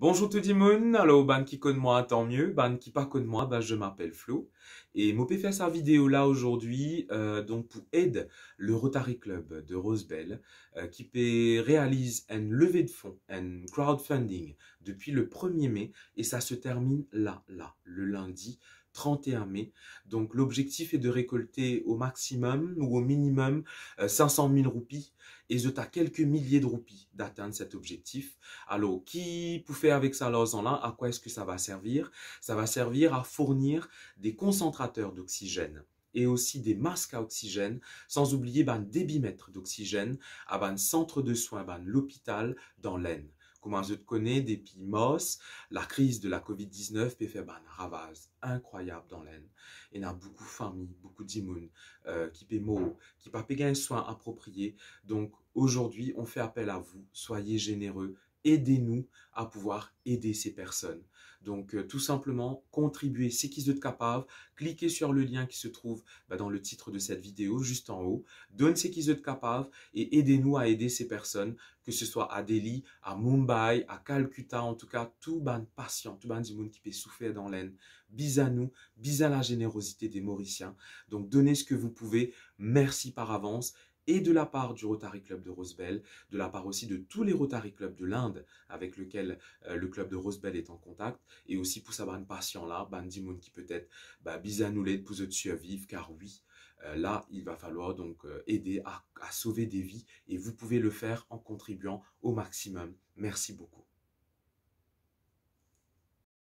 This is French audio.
Bonjour tout le monde, alors ban qui connaît moi tant mieux, ban qui pas connaît moi, ben je m'appelle Flo et m'opé fait faire cette vidéo là aujourd'hui euh, donc pour aider le Rotary Club de Rosebelle euh, qui réalise un levée de fonds, un crowdfunding depuis le 1er mai et ça se termine là, là, le lundi 31 mai. Donc l'objectif est de récolter au maximum ou au minimum 500 euh, 000 roupies et je t'as quelques milliers de roupies d'atteindre cet objectif. Alors, qui peut faire avec ça l'argent là À quoi est-ce que ça va servir Ça va servir à fournir des concentrateurs d'oxygène et aussi des masques à oxygène, sans oublier un ben, des d'oxygène à un ben, centre de soins, à ben, l'hôpital dans l'Aisne comment je te connais depuis mos, la crise de la Covid-19 peut faire bah, un ravage incroyable dans l'aine. Il y a beaucoup de familles, beaucoup d'immunes euh, qui paient mot qui pas payer un soin approprié. Donc aujourd'hui, on fait appel à vous, soyez généreux, aidez-nous à pouvoir aider ces personnes. Donc euh, tout simplement, contribuez, c'est qui de capable, cliquez sur le lien qui se trouve bah, dans le titre de cette vidéo, juste en haut, donne c'est qui de capable et aidez-nous à aider ces personnes, que ce soit à Delhi, à Mumbai, à Calcutta, en tout cas, tout ban patient, tout ban du monde qui peut souffrir dans l'aine. Bis à nous, bis à la générosité des Mauriciens. Donc donnez ce que vous pouvez, merci par avance et de la part du Rotary Club de Rosebel, de la part aussi de tous les Rotary Club de l'Inde avec lequel euh, le club de Rosebel est en contact, et aussi pour sa bande patient là, Bandimoun qui peut-être, bah, de dessus de vivre, car oui, euh, là, il va falloir donc euh, aider à sauver des vies, et vous pouvez le faire en contribuant au maximum. Merci beaucoup.